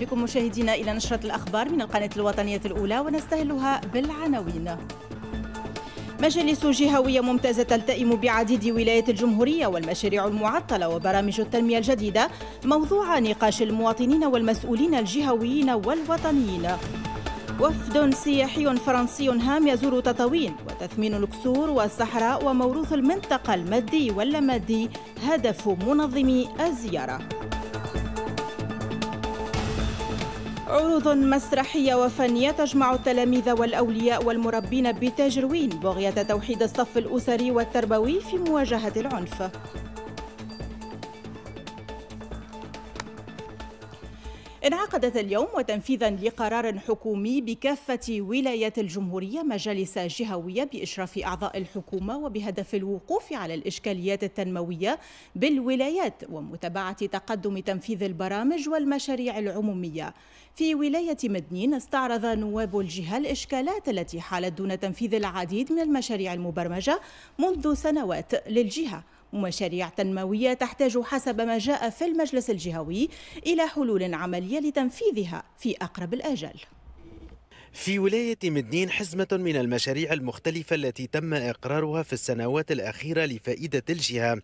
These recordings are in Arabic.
بكم مشاهدينا إلى نشرة الأخبار من القناة الوطنية الأولى ونستهلها بالعناوين مجالس جهوية ممتازة تلتئم بعديد ولايات الجمهورية والمشاريع المعطلة وبرامج التنمية الجديدة موضوع نقاش المواطنين والمسؤولين الجهويين والوطنيين وفد سياحي فرنسي هام يزور تطاوين وتثمين الكسور والصحراء وموروث المنطقة المادي واللامادي هدف منظمي الزيارة عروض مسرحية وفنية تجمع التلاميذ والأولياء والمربين بتجروين بغية توحيد الصف الأسري والتربوي في مواجهة العنف انعقدت اليوم وتنفيذا لقرار حكومي بكافة ولايات الجمهورية مجالس جهوية بإشراف أعضاء الحكومة وبهدف الوقوف على الإشكاليات التنموية بالولايات ومتابعة تقدم تنفيذ البرامج والمشاريع العمومية في ولاية مدنين استعرض نواب الجهة الإشكالات التي حالت دون تنفيذ العديد من المشاريع المبرمجة منذ سنوات للجهة مشاريع تنموية تحتاج حسب ما جاء في المجلس الجهوي إلى حلول عملية لتنفيذها في أقرب الآجل في ولاية مدنين حزمة من المشاريع المختلفة التي تم إقرارها في السنوات الأخيرة لفائدة الجهة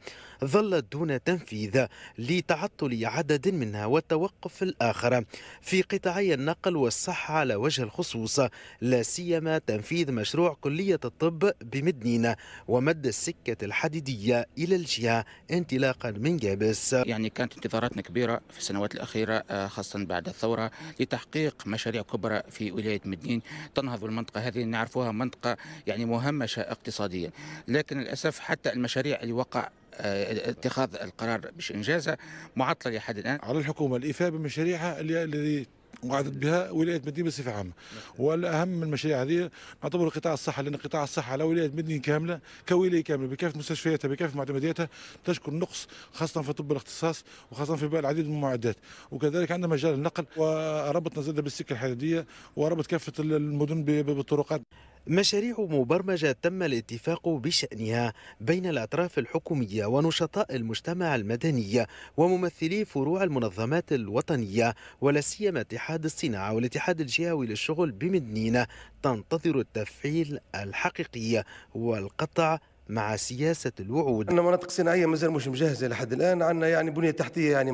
ظلت دون تنفيذ لتعطل عدد منها والتوقف الآخر في قطاعي النقل والصحة على وجه الخصوص لا سيما تنفيذ مشروع كلية الطب بمدنين ومد السكة الحديدية إلى الجهة انطلاقا من جابس يعني كانت انتظاراتنا كبيرة في السنوات الأخيرة آه، خاصة بعد الثورة لتحقيق مشاريع كبرى في ولاية مدنين تنهض المنطقه هذه نعرفها منطقة يعني مهمشة اقتصاديا لكن للأسف حتى المشاريع اللي وقع اتخاذ القرار مش انجازه معطله لحد الان على الحكومه الايفاء بمشاريعها الذي وعدت بها ولايه مدينه بصفه عامه نعم. والاهم من المشاريع هذه نعتبر قطاع الصحه لان قطاع الصحه على ولايه مدينه كامله كولايه كامله بكافه مستشفياتها بكافه معتمداتها تشكل نقص خاصه في طب الاختصاص وخاصه في العديد من المعدات وكذلك عندنا مجال النقل وربطنا زاد بالسكه الحديديه وربط كافه المدن بالطرقات مشاريع مبرمجة تم الاتفاق بشأنها بين الأطراف الحكومية ونشطاء المجتمع المدني وممثلي فروع المنظمات الوطنية ولاسيما سيما اتحاد الصناعة والاتحاد الجهوي للشغل بمدنين تنتظر التفعيل الحقيقي والقطع مع سياسة الوعود أن مناطق صناعية مازال مش مجهزة لحد الآن عندنا يعني بنية تحتية يعني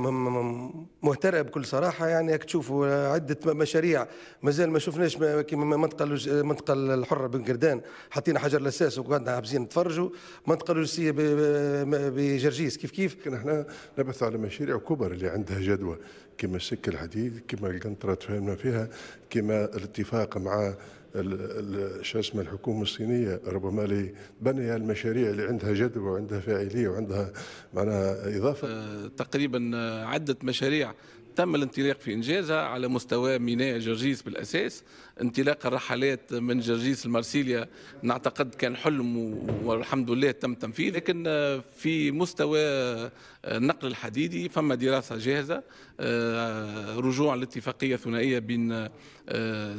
مهترئة بكل صراحة يعني تشوفوا عدة مشاريع مازال ما شفناش كيما المنطقة المنطقة الحرة بن قردان حطينا حجر الأساس وقعدنا حابسين نتفرجوا المنطقة اللوجستية بجرجيس كيف كيف احنا نبحث على مشاريع كبرى اللي عندها جدوى كما السكة الحديد كما القنطرة تفهمنا فيها كما الاتفاق مع شو اسمه الحكومه الصينيه ربما لبني المشاريع اللي عندها جدوى وعندها فاعليه وعندها معناها اضافه آه، تقريبا عده مشاريع تم الانطلاق في انجازها على مستوى ميناء جرجيس بالاساس انطلاق الرحلات من جرجيس لمارسيليا نعتقد كان حلم والحمد لله تم تنفيذ لكن في مستوى النقل الحديدي فما دراسه جاهزه رجوع الاتفاقيه الثنائيه بين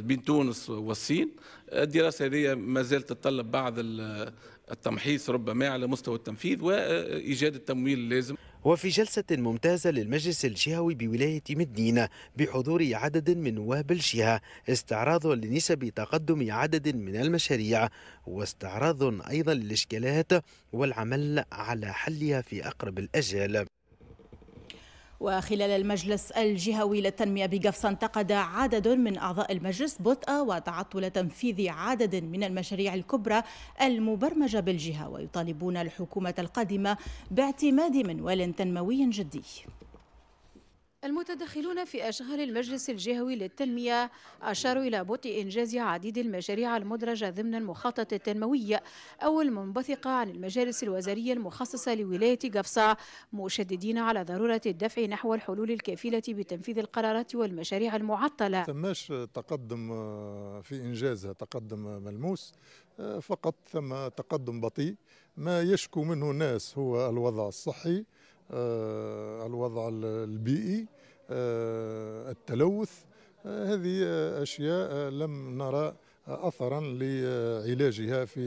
بين تونس والصين الدراسه هذه ما زالت تتطلب بعض التمحيص ربما على مستوى التنفيذ وايجاد التمويل اللازم وفي جلسة ممتازة للمجلس الجهوي بولاية مدنين بحضور عدد من نواب الجهة استعراض لنسب تقدم عدد من المشاريع واستعراض أيضا للإشكالات والعمل على حلها في أقرب الأجل وخلال المجلس الجهوي للتنمية بقفصة انتقد عدد من أعضاء المجلس بطء وتعطل تنفيذ عدد من المشاريع الكبرى المبرمجة بالجهة ويطالبون الحكومة القادمة باعتماد منوال تنموي جدي المتدخلون في أشغال المجلس الجهوي للتنمية أشاروا إلى بطء إنجاز عديد المشاريع المدرجة ضمن المخطط التنموي أو المنبثقة عن المجالس الوزارية المخصصة لولاية قفصة مشددين على ضرورة الدفع نحو الحلول الكفيلة بتنفيذ القرارات والمشاريع المعطلة ثماش تقدم آه، في إنجازها تقدم ملموس آه، فقط ثم تقدم بطيء ما يشكو منه الناس هو الوضع الصحي آه، الوضع البيئي آه، التلوث آه، هذه أشياء لم نرى اثرا لعلاجها في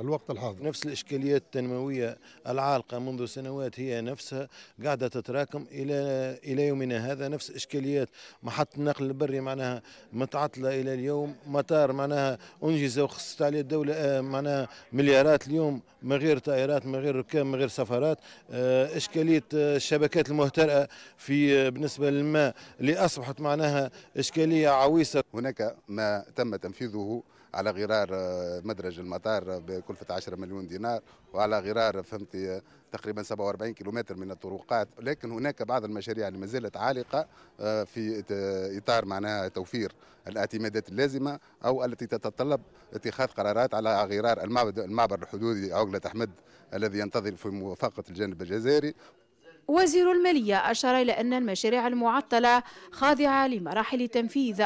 الوقت الحاضر. نفس الاشكاليات التنمويه العالقه منذ سنوات هي نفسها قاعده تتراكم الى الى يومنا هذا نفس اشكاليات محطه النقل البري معناها متعطله الى اليوم، مطار معناها انجز وخصصت عليه الدوله آه، معناها مليارات اليوم من غير طائرات من غير ركاب من غير سفرات، آه، اشكاليه آه، الشبكات المهترئه في بالنسبه للماء اللي اصبحت معناها اشكاليه عويصه. هناك ما تم تنفيذه اشتروه على غرار آه، مدرج المطار بكلفة 10 مليون دينار وعلى غرار فهمتي آه، تقريبا 47 كيلومتر من الطرقات لكن هناك بعض المشاريع اللي ما زالت عالقة آه، في إطار معناها توفير الاعتمادات اللازمة أو التي تتطلب اتخاذ قرارات على غرار المعبر الحدودي عقلة أحمد الذي ينتظر في موافقة الجانب الجزائري وزير المالية أشار إلى أن المشاريع المعطلة خاضعة لمراحل تنفيذ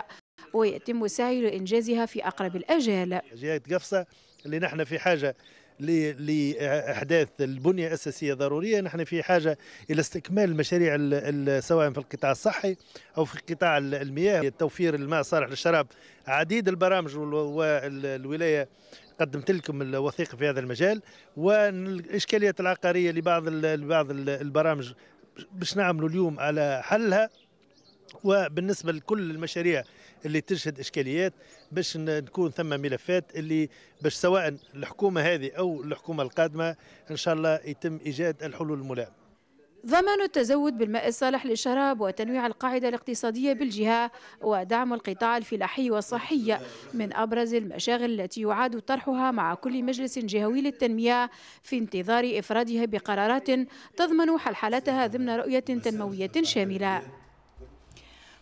ويتم السعي لإنجازها في أقرب الأجال جهة قفصة اللي نحن في حاجة لاحداث البنيه الاساسيه ضروريه نحن في حاجه الى استكمال المشاريع سواء في القطاع الصحي او في قطاع المياه توفير الماء الصالح للشراب عديد البرامج والولايه قدمت لكم الوثيقه في هذا المجال والاشكاليات العقاريه لبعض بعض البرامج باش نعملوا اليوم على حلها وبالنسبه لكل المشاريع اللي تشهد اشكاليات باش نكون ثم ملفات اللي باش سواء الحكومه هذه او الحكومه القادمه ان شاء الله يتم ايجاد الحلول الملائمه ضمان التزود بالماء الصالح للشراب وتنويع القاعدة الاقتصادية بالجهة ودعم القطاع الفلاحي والصحي من أبرز المشاغل التي يعاد طرحها مع كل مجلس جهوي للتنمية في انتظار إفرادها بقرارات تضمن حلحلتها ضمن رؤية تنموية شاملة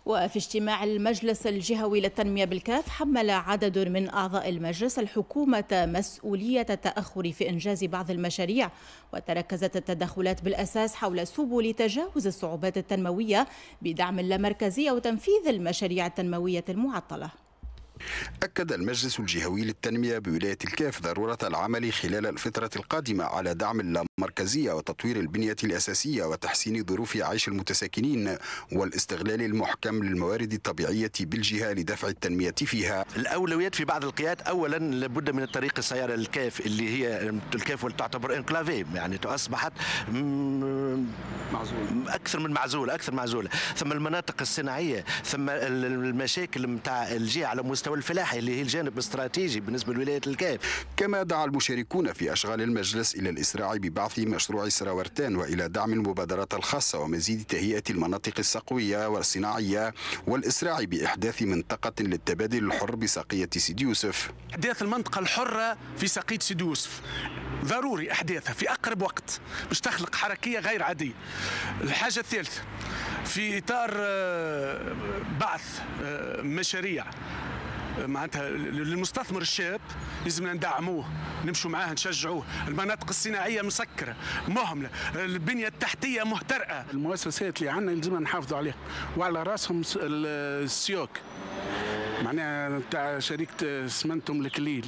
وفي اجتماع المجلس الجهوي للتنمية بالكاف حمل عدد من أعضاء المجلس الحكومة مسؤولية التأخر في إنجاز بعض المشاريع وتركزت التدخلات بالأساس حول سبل تجاوز الصعوبات التنموية بدعم اللامركزية وتنفيذ المشاريع التنموية المعطلة أكد المجلس الجهوي للتنمية بولاية الكاف ضرورة العمل خلال الفترة القادمة على دعم اللامركزية وتطوير البنية الأساسية وتحسين ظروف عيش المتساكنين والاستغلال المحكم للموارد الطبيعية بالجهة لدفع التنمية فيها الأولويات في بعض القيادات أولا لابد من الطريق السيارة الكاف اللي هي الكاف تعتبر انكلافي يعني أصبحت اكثر من معزوله اكثر معزوله ثم المناطق الصناعيه ثم المشاكل نتاع الجهه على مستوى الفلاحي اللي هي الجانب الاستراتيجي بالنسبة لولاية الكاف كما دعا المشاركون في أشغال المجلس إلى الإسراع ببعث مشروع سراورتان وإلى دعم المبادرات الخاصة ومزيد تهيئة المناطق السقوية والصناعية والإسراع بإحداث منطقة للتبادل الحر بسقية سيدي يوسف أحداث المنطقة الحرة في سقية سيدي يوسف ضروري أحداثها في أقرب وقت باش تخلق حركية غير عادية الحاجة الثالثة في إطار آه، بعث آه، مشاريع معناتها للمستثمر الشاب لازمنا ندعموه نمشوا معاه نشجعوه المناطق الصناعيه مسكره مهمله البنيه التحتيه مهترئه المؤسسات اللي عندنا لازمنا نحافظوا عليها وعلى راسهم السيوك معناها نتاع شركه سمنتم الكليل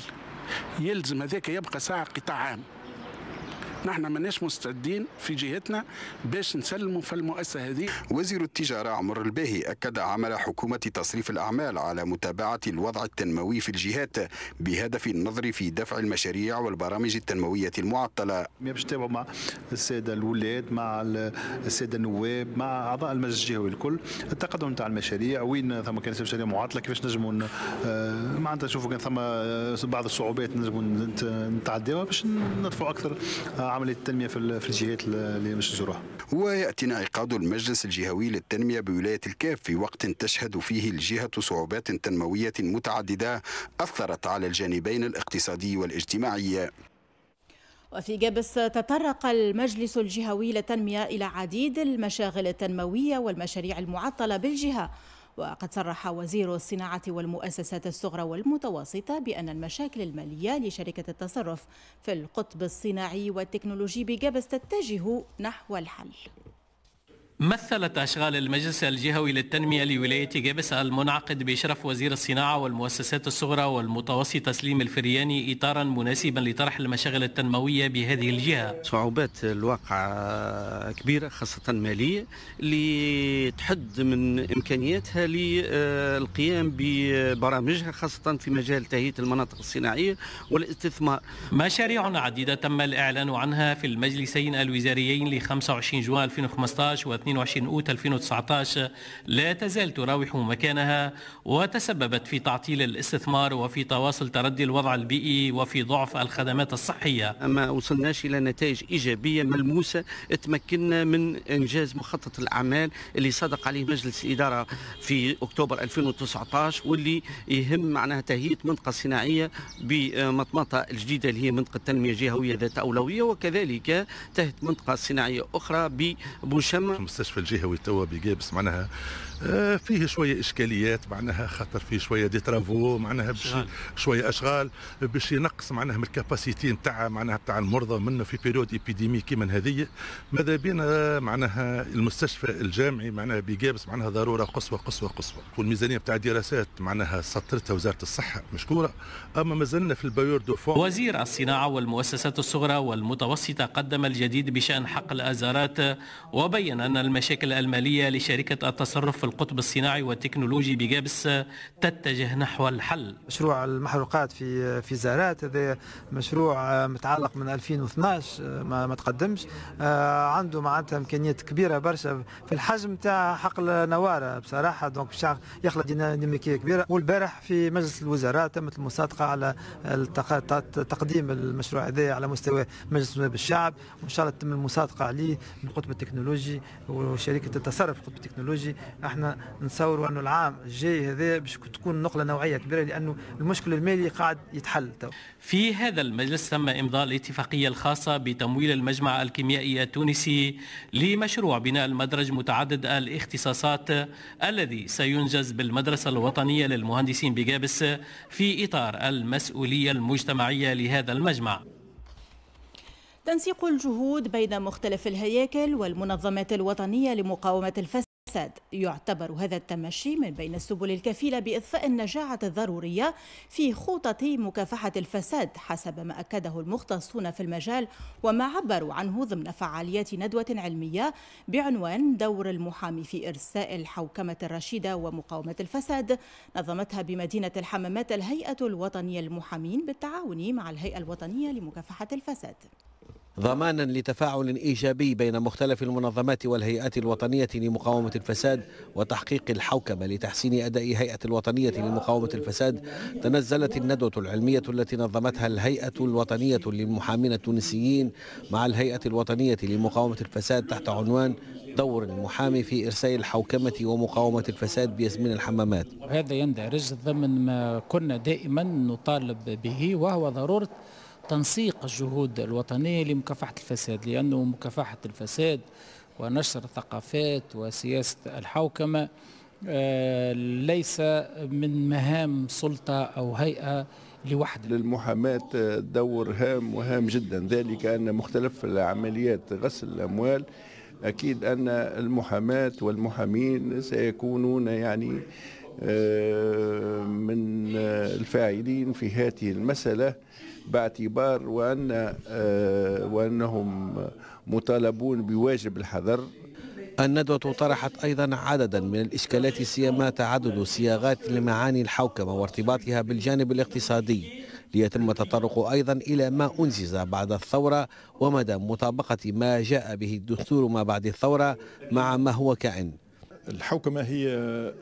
يلزم هذاك يبقى ساعه قطاع عام نحن ماناش مستعدين في جهتنا باش نسلموا في المؤسسه هذه وزير التجاره عمر الباهي اكد عمل حكومه تصريف الاعمال على متابعه الوضع التنموي في الجهات بهدف النظر في دفع المشاريع والبرامج التنمويه المعطله باش مع الساده الولاد مع الساده النواب مع اعضاء المجلس الجهوي الكل التقدم تاع المشاريع وين ثم كانت مشاريع معطله كيفاش نجموا آه، معناتها نشوفوا كان ثم آه، بعض الصعوبات نجموا نتعداوها باش ندفعوا اكثر عمليه التنميه في الجهات اللي مش نزوروها. وياتي انعقاد المجلس الجهوي للتنميه بولايه الكاف في وقت تشهد فيه الجهه صعوبات تنمويه متعدده اثرت على الجانبين الاقتصادي والاجتماعي. وفي جابس تطرق المجلس الجهوي للتنمية إلى عديد المشاغل التنموية والمشاريع المعطلة بالجهة وقد صرح وزير الصناعة والمؤسسات الصغرى والمتوسطة بأن المشاكل المالية لشركة التصرف في القطب الصناعي والتكنولوجي بجبس تتجه نحو الحل مثلت أشغال المجلس الجهوي للتنمية لولاية جبس المنعقد بشرف وزير الصناعة والمؤسسات الصغرى والمتوسطة سليم الفرياني إطارا مناسبا لطرح المشاغل التنموية بهذه الجهة صعوبات الواقع كبيرة خاصة مالية اللي تحد من إمكانياتها للقيام ببرامجها خاصة في مجال تهيئة المناطق الصناعية والاستثمار مشاريع عديدة تم الإعلان عنها في المجلسين الوزاريين ل 25 جوان 2015 و 22 أوت 2019 لا تزال تراوح مكانها وتسببت في تعطيل الاستثمار وفي تواصل تردي الوضع البيئي وفي ضعف الخدمات الصحية ما وصلناش إلى نتائج إيجابية ملموسة تمكننا من إنجاز مخطط الأعمال اللي صدق عليه مجلس إدارة في أكتوبر 2019 واللي يهم معناها تهيئة منطقة صناعية بمطمطة الجديدة اللي هي منطقة تنمية جهوية ذات أولوية وكذلك تهت منطقة صناعية أخرى ببوشم المستشفى الجهوي توا بجابس معناها آه، فيه شويه اشكاليات معناها خاطر فيه شويه دي ترافو معناها شويه اشغال باش ينقص معناها من الكاباسيتي نتاع معناها نتاع المرضى منه في بيريود ايبيديمي كيما هذه ماذا بينا معناها المستشفى الجامعي معناها بجابس معناها ضروره قصوى قصوى قصوى والميزانيه نتاع الدراسات معناها سطرتها وزاره الصحه مشكوره اما مازلنا في البيور دو فون وزير الصناعه والمؤسسات الصغرى والمتوسطه قدم الجديد بشان حقل الازارات وبين ان المشاكل المالية لشركة التصرف في القطب الصناعي والتكنولوجي بجابس تتجه نحو الحل مشروع المحروقات في في زارات هذا مشروع متعلق من 2012 ما, ما تقدمش آه، عنده معناتها إمكانيات كبيرة برشا في الحجم تاع حقل نوارة بصراحة دونك باش يخلق ديناميكية كبيرة والبارح في مجلس الوزراء تمت المصادقة على تقديم المشروع هذا على مستوى مجلس نواب الشعب وإن شاء الله تتم المصادقة عليه بالقطب التكنولوجي وشركه التصرف قطب التكنولوجي احنا نصوروا انه العام الجاي هذا باش تكون نقله نوعيه كبيره لانه المشكل المالي قاعد يتحل تو. في هذا المجلس تم امضاء الاتفاقيه الخاصه بتمويل المجمع الكيميائي التونسي لمشروع بناء المدرج متعدد الاختصاصات الذي سينجز بالمدرسه الوطنيه للمهندسين بجابس في اطار المسؤوليه المجتمعيه لهذا المجمع. تنسيق الجهود بين مختلف الهياكل والمنظمات الوطنية لمقاومة الفساد يعتبر هذا التمشي من بين السبل الكفيلة بإضفاء النجاعة الضرورية في خطط مكافحة الفساد حسب ما أكده المختصون في المجال وما عبروا عنه ضمن فعاليات ندوة علمية بعنوان دور المحامي في إرساء الحوكمة الرشيدة ومقاومة الفساد نظمتها بمدينة الحمامات الهيئة الوطنية للمحامين بالتعاون مع الهيئة الوطنية لمكافحة الفساد ضمانا لتفاعل ايجابي بين مختلف المنظمات والهيئات الوطنيه لمقاومه الفساد وتحقيق الحوكمه لتحسين اداء هيئه الوطنيه لمقاومه الفساد تنزلت الندوه العلميه التي نظمتها الهيئه الوطنيه للمحامين التونسيين مع الهيئه الوطنيه لمقاومه الفساد تحت عنوان دور المحامي في إرسال الحوكمة ومقاومة الفساد بيزمين الحمامات وهذا يندرج ضمن ما كنا دائما نطالب به وهو ضرورة تنسيق الجهود الوطنية لمكافحة الفساد لأنه مكافحة الفساد ونشر الثقافات وسياسة الحوكمة آه، ليس من مهام سلطة أو هيئة لوحده للمحاماة آه، دور هام وهام جدا ذلك أن مختلف العمليات غسل الأموال أكيد أن المحاماة والمحامين سيكونون يعني آه، من الفاعلين في هذه المسألة باعتبار وأن آه، وأنهم مطالبون بواجب الحذر الندوة طرحت أيضا عددا من الإشكالات سيما تعدد صياغات لمعاني الحوكمة وارتباطها بالجانب الاقتصادي ليتم التطرق أيضا إلى ما أنجز بعد الثورة ومدى مطابقة ما جاء به الدستور ما بعد الثورة مع ما هو كائن الحوكمة هي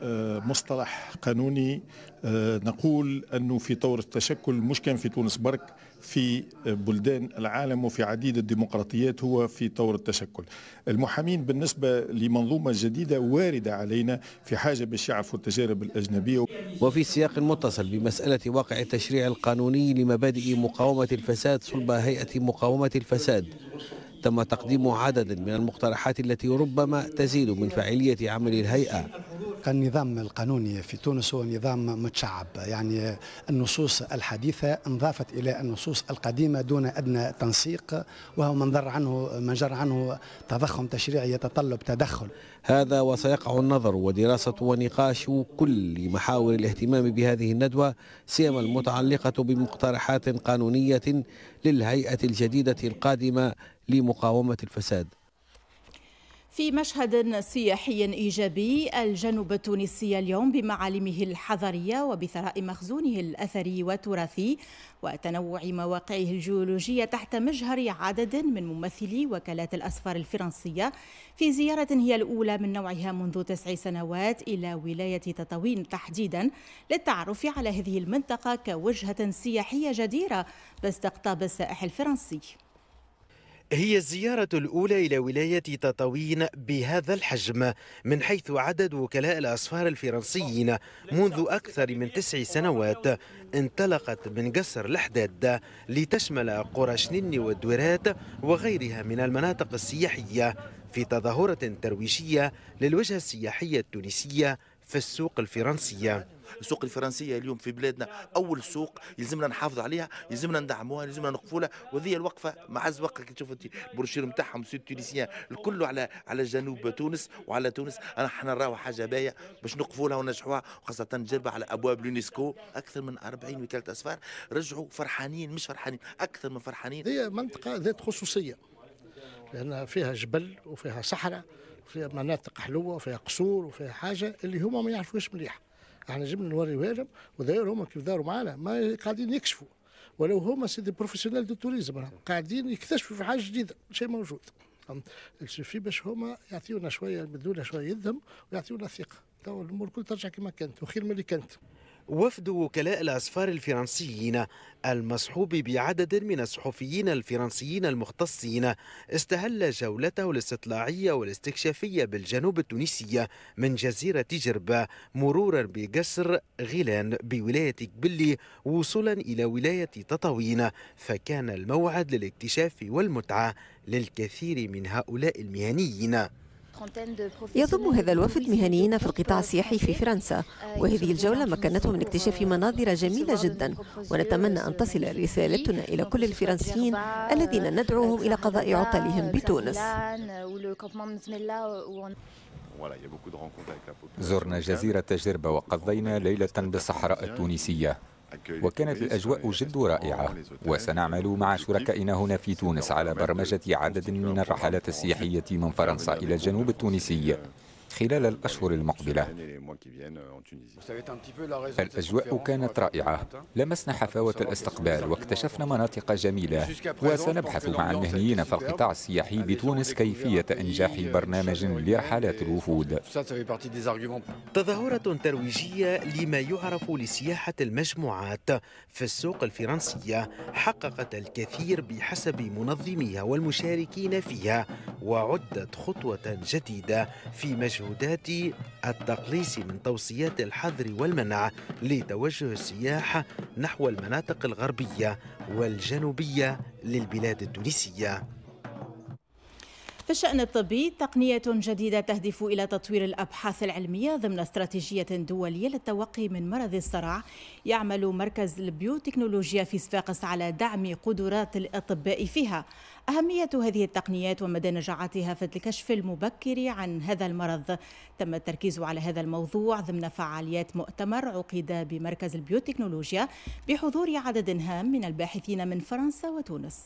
آه، مصطلح قانوني آه، نقول أنه في طور التشكل مش كان في تونس برك في آه، بلدان العالم وفي عديد الديمقراطيات هو في طور التشكل المحامين بالنسبة لمنظومة جديدة واردة علينا في حاجة باش يعرفوا التجارب الأجنبية وفي سياق متصل بمسألة واقع التشريع القانوني لمبادئ مقاومة الفساد صلب هيئة مقاومة الفساد تم تقديم عدد من المقترحات التي ربما تزيد من فاعلية عمل الهيئة النظام القانوني في تونس هو نظام متشعب يعني النصوص الحديثة انضافت إلى النصوص القديمة دون أدنى تنسيق وهو من ذر عنه, من جر عنه تضخم تشريعي يتطلب تدخل هذا وسيقع النظر ودراسة ونقاش كل محاور الاهتمام بهذه الندوة سيما المتعلقة بمقترحات قانونية للهيئة الجديدة القادمة لمقاومة الفساد في مشهد سياحي ايجابي الجنوب التونسي اليوم بمعالمه الحضريه وبثراء مخزونه الاثري والتراثي وتنوع مواقعه الجيولوجيه تحت مجهر عدد من ممثلي وكالات الاسفار الفرنسيه في زياره هي الاولى من نوعها منذ تسع سنوات الى ولايه تطاوين تحديدا للتعرف على هذه المنطقه كوجهه سياحيه جديره باستقطاب السائح الفرنسي هي الزيارة الأولى إلى ولاية تطاوين بهذا الحجم من حيث عدد وكلاء الأصفار الفرنسيين منذ أكثر من تسع سنوات انطلقت من قصر الحداد لتشمل قرى شنين والدويرات وغيرها من المناطق السياحية في تظاهرة ترويجية للوجهة السياحية التونسية في السوق الفرنسية السوق الفرنسيه اليوم في بلادنا اول سوق يلزمنا نحافظ عليها يلزمنا ندعموها يلزمنا نقفوا لها وهذه الوقفه مع وقفه كي تشوف انت البروشير نتاعهم سيد تونسيان الكل على على جنوب تونس وعلى تونس انا احنا نراو حاجه باهيه باش نقفوا لها ونجحوها وخاصه تجربه على ابواب اليونسكو اكثر من 40 وكاله اسفار رجعوا فرحانين مش فرحانين اكثر من فرحانين هي منطقه ذات خصوصيه لان فيها جبل وفيها صحراء وفيها مناطق حلوه وفيها قصور وفيها حاجه اللي هما ما يعرفوش مليح احنا جبنا نوريوها لهم وداير هما كيف داروا معنا ما قاعدين يكشفوا ولو هما سيدي بروفيسيونيل دو توريزم قاعدين يكتشفوا في حاجه جديده شيء موجود السوفي باش هما يعطيونا شويه يمدونا شويه يدهم ويعطيونا ثقه تو الامور كل ترجع كما كانت وخير من اللي كانت وفد وكلاء الأسفار الفرنسيين المصحوب بعدد من الصحفيين الفرنسيين المختصين استهل جولته الاستطلاعية والاستكشافية بالجنوب التونسي من جزيرة جربة مرورا بقصر غيلان بولاية كبلي وصولا إلى ولاية تطاوين فكان الموعد للاكتشاف والمتعة للكثير من هؤلاء المهنيين يضم هذا الوفد مهنيين في القطاع السياحي في فرنسا euh, وهذه الجولة مكنتهم من اكتشاف euh, مناظر جميلة جدا ونتمنى أن تصل رسالتنا إلى كل الفرنسيين الذين ندعوهم إلى قضاء عطلهم بتونس euh, زرنا جزيرة جربة وقضينا ليلة بالصحراء التونسية وكانت الأجواء جد رائعة وسنعمل مع شركائنا هنا في تونس على برمجة عدد من الرحلات السياحية من فرنسا إلى الجنوب التونسي خلال الأشهر المقبلة الأجواء كانت رائعة لمسنا حفاوة الاستقبال واكتشفنا مناطق جميلة وسنبحث مع المهنيين في القطاع السياحي بتونس كيفية إنجاح برنامج لرحلات الوفود تظاهرة ترويجية لما يعرف لسياحة المجموعات في السوق الفرنسية حققت الكثير بحسب منظميها والمشاركين فيها وعدت خطوة جديدة في مجهود الجهودات التقليص من توصيات الحظر والمنع لتوجه السياح نحو المناطق الغربية والجنوبية للبلاد التونسية في الشأن الطبي تقنية جديدة تهدف إلى تطوير الأبحاث العلمية ضمن استراتيجية دولية للتوقي من مرض الصرع يعمل مركز البيوتكنولوجيا في صفاقس على دعم قدرات الأطباء فيها أهمية هذه التقنيات ومدى نجاعتها في الكشف المبكر عن هذا المرض تم التركيز على هذا الموضوع ضمن فعاليات مؤتمر عقد بمركز البيوتكنولوجيا بحضور عدد هام من الباحثين من فرنسا وتونس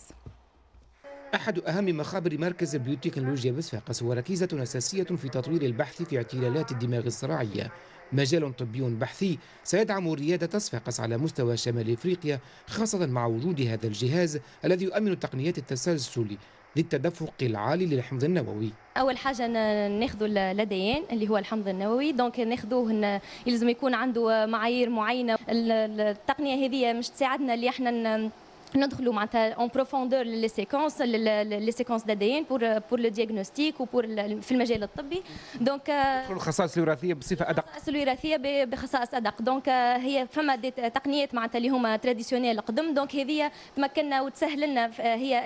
أحد أهم مخابر مركز البيوتكنولوجيا بصفاقس هو ركيزة أساسية في تطوير البحث في اعتلالات الدماغ الصراعية مجال طبي بحثي سيدعم ريادة صفاقس على مستوى شمال إفريقيا خاصة مع وجود هذا الجهاز الذي يؤمن تقنيات التسلسل للتدفق العالي للحمض النووي اول حاجه ناخذوا الديان اللي هو الحمض النووي دونك ناخذوه يلزم يكون عنده معايير معينه التقنيه هذه مش تساعدنا اللي احنا ندخلوا معناتها اون بروفوندور لي سيكونس لي سيكونس دادين بور بور لو دياغنوستيك بور في المجال الطبي euh, دونك الخصائص الوراثيه بصفه ادق الخصائص الوراثيه بخصائص ادق دونك euh, هي فما دي تقنيات معناتها اللي هما تراديسيونيل قدم دونك هذه تمكننا وتسهل لنا هي آه،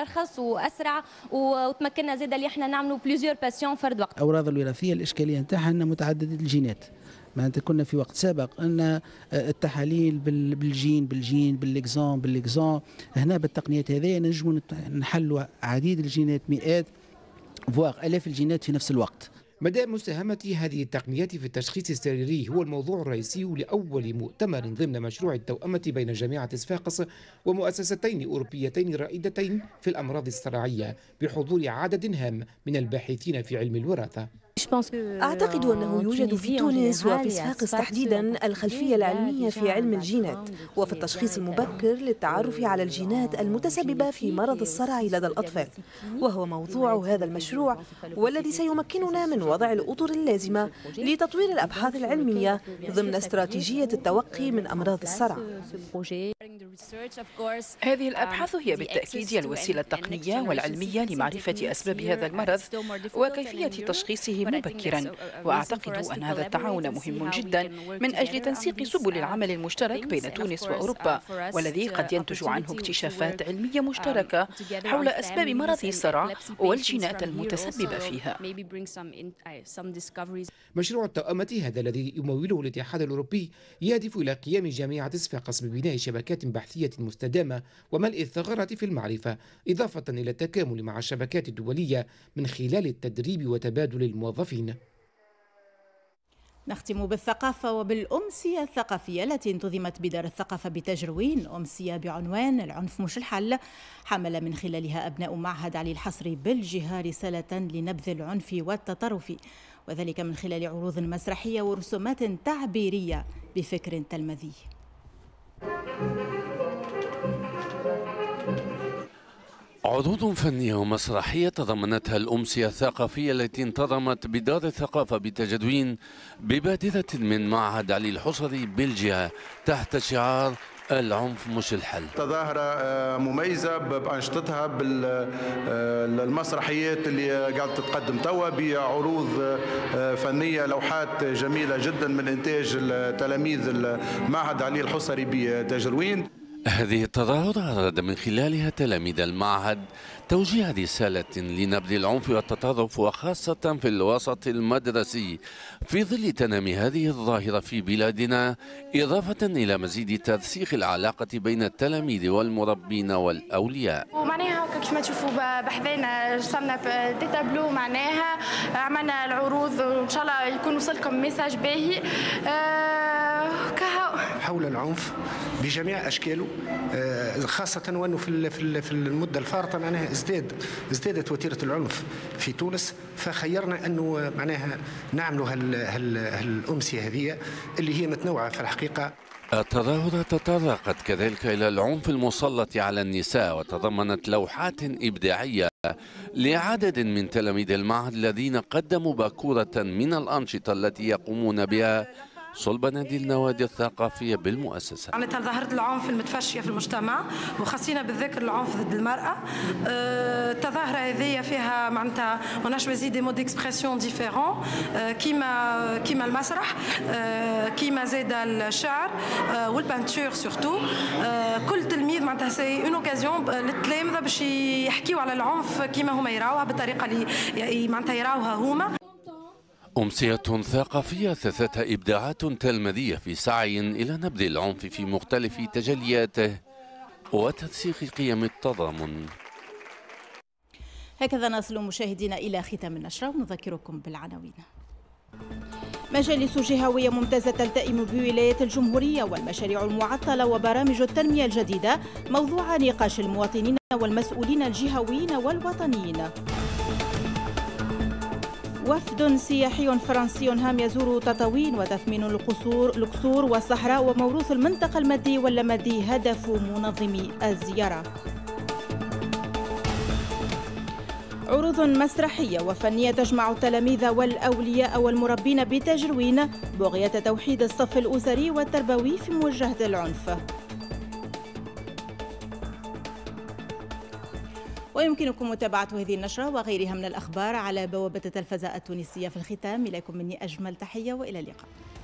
ارخص واسرع وتمكننا زاد اللي احنا نعملوا بليزيور باسيون فرد وقت الاوراد الوراثيه الاشكاليه نتاعها ان متعدده الجينات معناتها كنا في وقت سابق ان آه، التحاليل بالجين بالجين بالاكزون بالاكزون هنا بالتقنيات هذه نجموا نحلوا عديد الجينات مئات فواغ الاف الجينات في نفس الوقت مدى مساهمة هذه التقنيات في التشخيص السريري هو الموضوع الرئيسي لأول مؤتمر ضمن مشروع التوأمة بين جامعة صفاقس ومؤسستين أوروبيتين رائدتين في الأمراض الصراعية بحضور عدد هام من الباحثين في علم الوراثة أعتقد أنه يوجد في تونس وفي صفاقس تحديدا الخلفية العلمية في علم الجينات وفي التشخيص المبكر للتعرف على الجينات المتسببة في مرض الصرع لدى الأطفال وهو موضوع هذا المشروع والذي سيمكننا من وضع الأطر اللازمة لتطوير الأبحاث العلمية ضمن استراتيجية التوقي من أمراض الصرع هذه الأبحاث هي بالتأكيد الوسيلة التقنية والعلمية لمعرفة أسباب هذا المرض وكيفية تشخيصه مبكرا وأعتقد أن هذا التعاون مهم جدا من أجل تنسيق سبل العمل المشترك بين تونس وأوروبا والذي قد ينتج عنه اكتشافات علمية آه، مشتركة حول أسباب مرض الصرع والجينات المتسببة فيها uh, مشروع التوأمة هذا الذي يموله الاتحاد الأوروبي يهدف إلى قيام جامعه صفاقس ببناء شبكات بحثية مستدامة وملء الثغرات في المعرفة إضافة إلى التكامل مع الشبكات الدولية من خلال التدريب وتبادل المواقع الموظفين نختم بالثقافة وبالأمسية الثقافية التي انتظمت بدار الثقافة بتجروين أمسية بعنوان العنف مش الحل حمل من خلالها أبناء معهد علي الحصري بالجهة رسالة لنبذ العنف والتطرف وذلك من خلال عروض مسرحية ورسومات تعبيرية بفكر تلمذي. عروض فنية ومسرحية تضمنتها الأمسية الثقافية التي انتظمت بدار الثقافة بتجدوين ببادرة من معهد علي الحصري بلجيا تحت شعار العنف مش الحل تظاهرة آه، مميزة بأنشطتها بالمسرحيات آه، اللي قاعدة تتقدم توا بعروض آه، فنية لوحات جميلة جدا من إنتاج تلاميذ المعهد علي الحصري بتجروين هذه التظاهرة أراد من خلالها تلاميذ المعهد توجيه رسالة لنبذ العنف والتطرف وخاصة في الوسط المدرسي في ظل تنامي هذه الظاهرة في بلادنا إضافة إلى مزيد ترسيخ العلاقة بين التلاميذ والمربين والأولياء ومعناها كما كيف ما تشوفوا بحذينا رسمنا دي تابلو معناها عملنا العروض وإن شاء الله يكون وصلكم ميساج باهي أه حول العنف بجميع اشكاله آه، خاصه وانه في في المده الفارطه معناها ازداد ازدادت وتيره العنف في تونس فخيرنا انه معناها نعملوا هالامسيه هذه اللي هي متنوعه في الحقيقه التظاهرة تطرقت كذلك إلى العنف المسلط على النساء وتضمنت لوحات إبداعية لعدد من تلاميذ المعهد الذين قدموا باكورة من الأنشطة التي يقومون بها صلب نادي النوادي الثقافية بالمؤسسة معناتها يعني تظاهرة العنف المتفشية في المجتمع وخاصينا بالذكر العنف ضد المرأة التظاهرة أه، هذه فيها معناتها وناش مزيد دي مود اكسبرسيون ديفيرون كيما كيما المسرح أه، كيما زاد الشعر أه، والبانتور سورتو كل تلميذ معناتها سي اون اوكازيون للتلامذة باش يحكيو على العنف كيما هما يراوها بالطريقة اللي يعني معناتها يراوها هما أمسية ثقافية ثثتها إبداعات تلمذية في سعي إلى نبذ العنف في مختلف تجلياته وترسيخ قيم التضامن هكذا نصل مشاهدينا إلى ختام النشرة ونذكركم بالعناوين مجالس جهوية ممتازة تلتئم بولاية الجمهورية والمشاريع المعطلة وبرامج التنمية الجديدة موضوع نقاش المواطنين والمسؤولين الجهويين والوطنيين وفد سياحي فرنسي هام يزور تطاوين وتثمين القصور القصور والصحراء وموروث المنطقة المادي واللامادي هدف منظمي الزيارة عروض مسرحية وفنية تجمع التلاميذ والأولياء والمربين بتجروين بغية توحيد الصف الأسري والتربوي في مواجهة العنف ويمكنكم متابعة هذه النشرة وغيرها من الأخبار على بوابة التلفزة التونسية في الختام إليكم مني أجمل تحية وإلى اللقاء